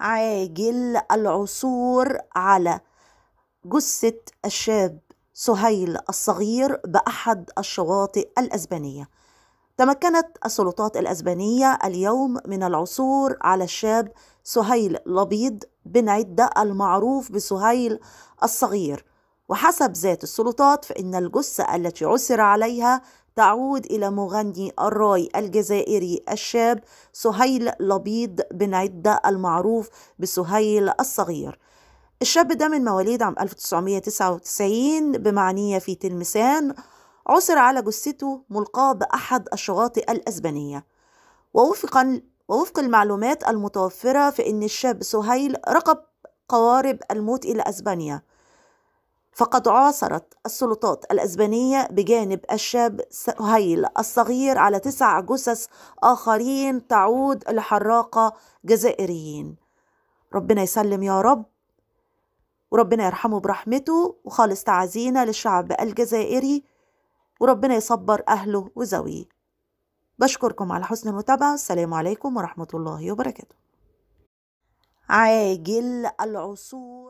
عاجل العثور على جثة الشاب سهيل الصغير بأحد الشواطئ الأسبانية تمكنت السلطات الأسبانية اليوم من العثور على الشاب سهيل لبيض بن عدة المعروف بسهيل الصغير وحسب ذات السلطات فإن الجثة التي عثر عليها تعود إلى مغني الراي الجزائري الشاب سهيل لبيد بن عدة المعروف بسهيل الصغير الشاب ده من مواليد عام 1999 بمعنية في تلمسان عثر على جثته ملقاة بأحد الشواطئ الأسبانية ووفقا ووفق المعلومات المتوفرة فإن الشاب سهيل رقب قوارب الموت إلى أسبانيا فقد عاصرت السلطات الأسبانية بجانب الشاب سهيل الصغير على تسع جثث آخرين تعود لحراقة جزائريين ربنا يسلم يا رب وربنا يرحمه برحمته وخالص تعازينا للشعب الجزائري وربنا يصبر أهله وزويه بشكركم على حسن المتابعة السلام عليكم ورحمة الله وبركاته عاجل العصور